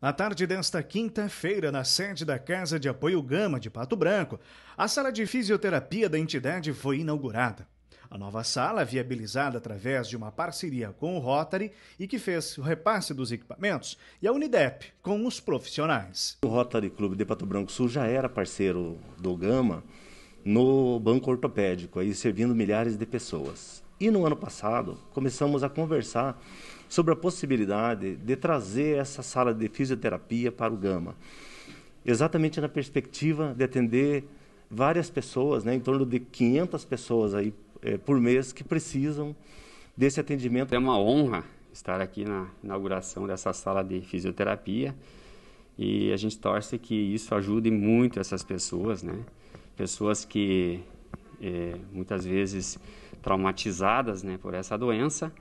Na tarde desta quinta-feira, na sede da Casa de Apoio Gama de Pato Branco, a sala de fisioterapia da entidade foi inaugurada. A nova sala, viabilizada através de uma parceria com o Rotary e que fez o repasse dos equipamentos, e a Unidep com os profissionais. O Rotary Clube de Pato Branco Sul já era parceiro do Gama no banco ortopédico, aí servindo milhares de pessoas. E no ano passado, começamos a conversar sobre a possibilidade de trazer essa sala de fisioterapia para o Gama, exatamente na perspectiva de atender várias pessoas, né, em torno de 500 pessoas aí, eh, por mês que precisam desse atendimento. É uma honra estar aqui na inauguração dessa sala de fisioterapia e a gente torce que isso ajude muito essas pessoas, né? Pessoas que é, muitas vezes traumatizadas né, por essa doença,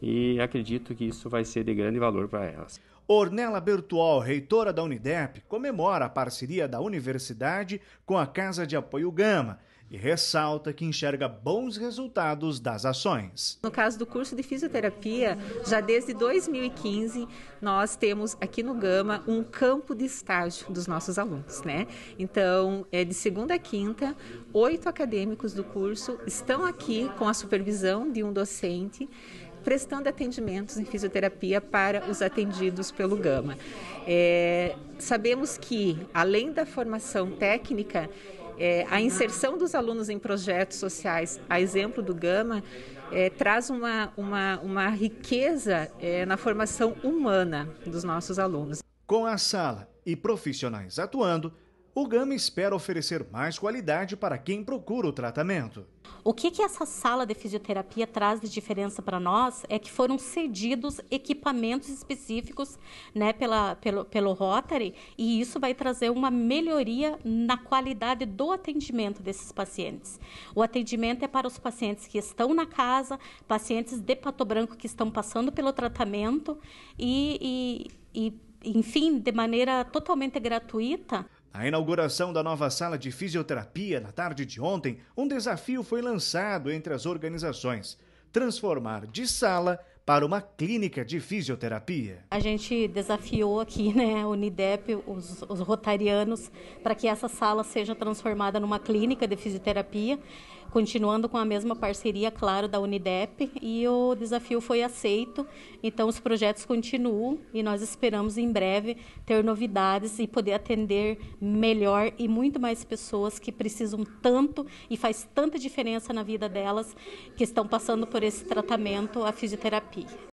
e acredito que isso vai ser de grande valor para elas. Ornella Bertual, reitora da Unidep, comemora a parceria da universidade com a Casa de Apoio Gama e ressalta que enxerga bons resultados das ações. No caso do curso de fisioterapia, já desde 2015 nós temos aqui no Gama um campo de estágio dos nossos alunos, né? Então, é de segunda a quinta, oito acadêmicos do curso estão aqui com a supervisão de um docente prestando atendimentos em fisioterapia para os atendidos pelo Gama. É, sabemos que, além da formação técnica, é, a inserção dos alunos em projetos sociais, a exemplo do Gama, é, traz uma, uma, uma riqueza é, na formação humana dos nossos alunos. Com a sala e profissionais atuando, o Gama espera oferecer mais qualidade para quem procura o tratamento. O que, que essa sala de fisioterapia traz de diferença para nós é que foram cedidos equipamentos específicos né, pela, pelo, pelo Rotary e isso vai trazer uma melhoria na qualidade do atendimento desses pacientes. O atendimento é para os pacientes que estão na casa, pacientes de pato branco que estão passando pelo tratamento e, e, e enfim, de maneira totalmente gratuita. A inauguração da nova sala de fisioterapia na tarde de ontem, um desafio foi lançado entre as organizações: transformar de sala para uma clínica de fisioterapia. A gente desafiou aqui, né, o Unidep, os, os rotarianos, para que essa sala seja transformada numa clínica de fisioterapia, continuando com a mesma parceria, claro, da UNIDEP, e o desafio foi aceito. Então, os projetos continuam e nós esperamos em breve ter novidades e poder atender melhor e muito mais pessoas que precisam tanto e faz tanta diferença na vida delas que estão passando por esse tratamento, a fisioterapia. Turkey